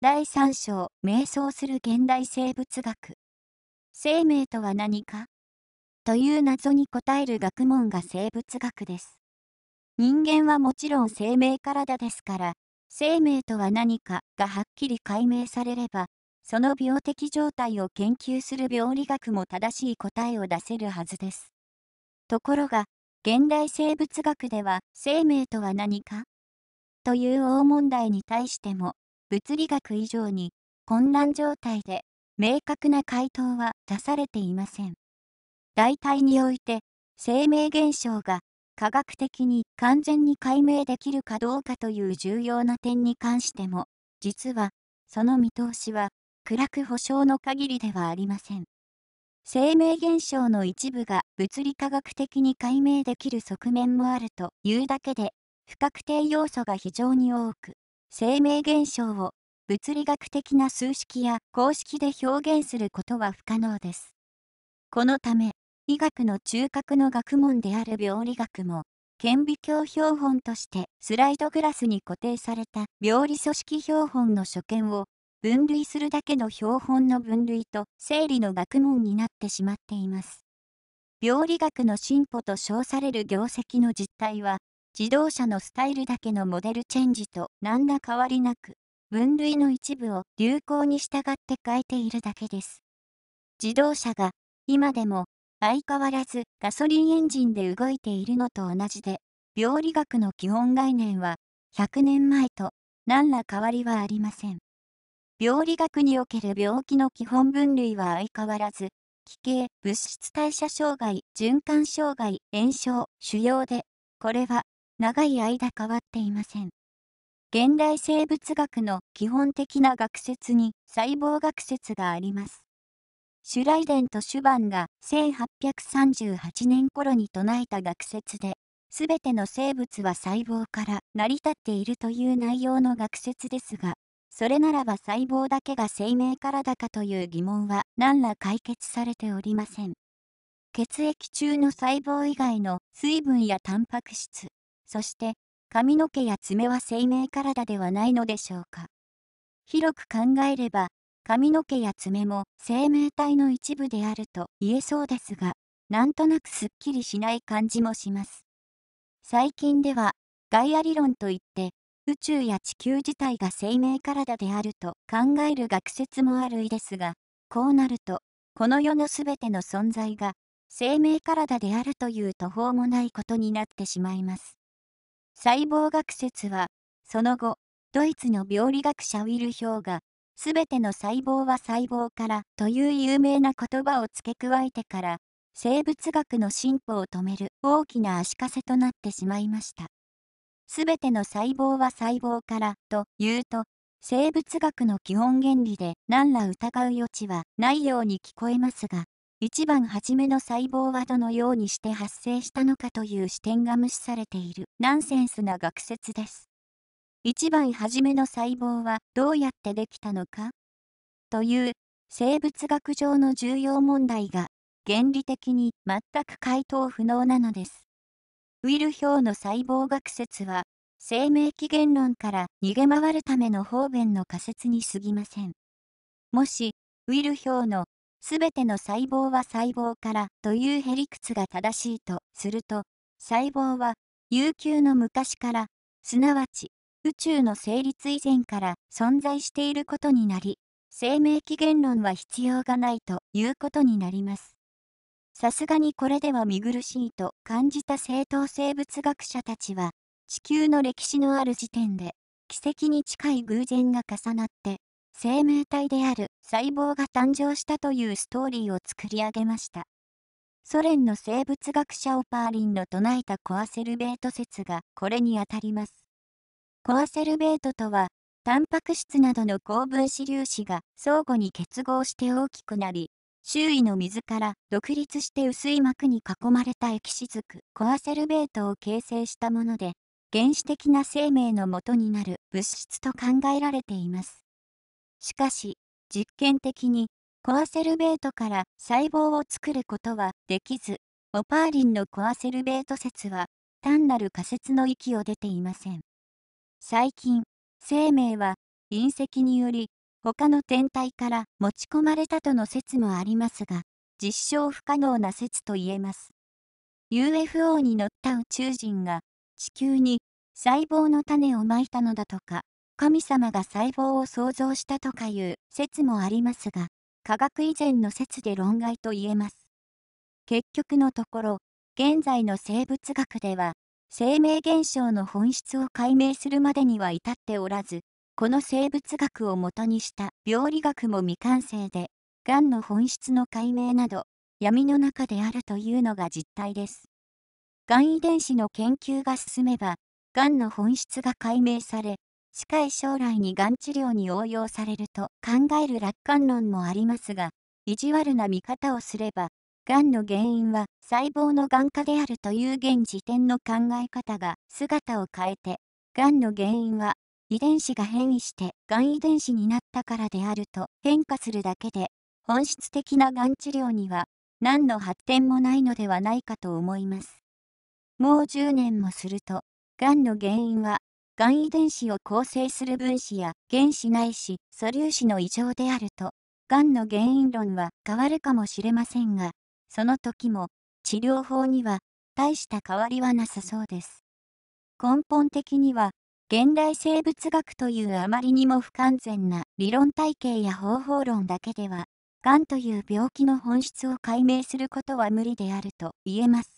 第3章、瞑想する現代生物学。生命とは何かという謎に答える学問が生物学です。人間はもちろん生命体ですから、生命とは何かがはっきり解明されれば、その病的状態を研究する病理学も正しい答えを出せるはずです。ところが、現代生物学では生命とは何かという大問題に対しても物理学以上に混乱状態で明確な回答は出されていません。大体において生命現象が科学的に完全に解明できるかどうかという重要な点に関しても実はその見通しは暗く保証の限りではありません。生命現象の一部が物理科学的に解明できる側面もあるというだけで不確定要素が非常に多く生命現象を物理学的な数式や公式で表現することは不可能です。このため、医学の中核の学問である病理学も、顕微鏡標本としてスライドグラスに固定された病理組織標本の所見を分類するだけの標本の分類と整理の学問になってしまっています。病理学の進歩と称される業績の実態は自動車のスタイルだけのモデルチェンジと何ら変わりなく、分類の一部を流行に従って変えているだけです。自動車が今でも相変わらずガソリンエンジンで動いているのと同じで、病理学の基本概念は100年前と何ら変わりはありません。病理学における病気の基本分類は相変わらず、気形物質代謝障害、循環障害、炎症、腫瘍で、これは長い間変わっていません。現代生物学の基本的な学説に細胞学説があります。シュライデンとシュバンが1838年頃に唱えた学説で、すべての生物は細胞から成り立っているという内容の学説ですが、それならば細胞だけが生命からだかという疑問は何ら解決されておりません。血液中の細胞以外の水分やタンパク質、そして髪の毛や爪は生命体ではないのでしょうか広く考えれば髪の毛や爪も生命体の一部であると言えそうですがなんとなくすっきりしない感じもします最近ではガイア理論といって宇宙や地球自体が生命体であると考える学説もあるいですがこうなるとこの世の全ての存在が生命体であるという途方もないことになってしまいます。細胞学説は、その後、ドイツの病理学者ウィルヒョウが、すべての細胞は細胞からという有名な言葉を付け加えてから、生物学の進歩を止める大きな足かせとなってしまいました。すべての細胞は細胞からというと、生物学の基本原理で何ら疑う余地はないように聞こえますが、一番初めの細胞はどのようにして発生したのかという視点が無視されているナンセンスな学説です。一番初めの細胞はどうやってできたのかという生物学上の重要問題が原理的に全く回答不能なのです。ウィル・ヒョウの細胞学説は生命起源論から逃げ回るための方便の仮説に過ぎません。もしウィル・ヒョウのすべての細胞は細胞からというへ理屈が正しいとすると、細胞は悠久の昔から、すなわち宇宙の成立以前から存在していることになり、生命起源論は必要がないということになります。さすがにこれでは見苦しいと感じた正当生物学者たちは、地球の歴史のある時点で、奇跡に近い偶然が重なって、生命体である細胞が誕生したというストーリーを作り上げました。ソ連の生物学者オパーリンの唱えたコアセルベート説がこれにあたります。コアセルベートとは、タンパク質などの高分子粒子が相互に結合して大きくなり、周囲の水から独立して薄い膜に囲まれた液雫コアセルベートを形成したもので、原始的な生命のもとになる物質と考えられています。しかし、実験的に、コアセルベートから細胞を作ることはできず、オパーリンのコアセルベート説は、単なる仮説の域を出ていません。最近、生命は隕石により、他の天体から持ち込まれたとの説もありますが、実証不可能な説と言えます。UFO に乗った宇宙人が地球に細胞の種をまいたのだとか、神様が細胞を創造したとかいう説もありますが、科学以前の説で論外と言えます。結局のところ、現在の生物学では、生命現象の本質を解明するまでには至っておらず、この生物学をもとにした病理学も未完成で、がんの本質の解明など、闇の中であるというのが実態です。がん遺伝子の研究が進めば、がんの本質が解明され、近い将来にがん治療に応用されると考える楽観論もありますが、意地悪な見方をすれば、がんの原因は細胞のがん化であるという現時点の考え方が姿を変えて、がんの原因は遺伝子が変異してがん遺伝子になったからであると変化するだけで、本質的ながん治療には何の発展もないのではないかと思います。もう10年もすると、がんの原因はが遺伝子を構成する分子や原子ないし素粒子の異常であると、がんの原因論は変わるかもしれませんが、その時も治療法には大した変わりはなさそうです。根本的には、現代生物学というあまりにも不完全な理論体系や方法論だけでは、がんという病気の本質を解明することは無理であると言えます。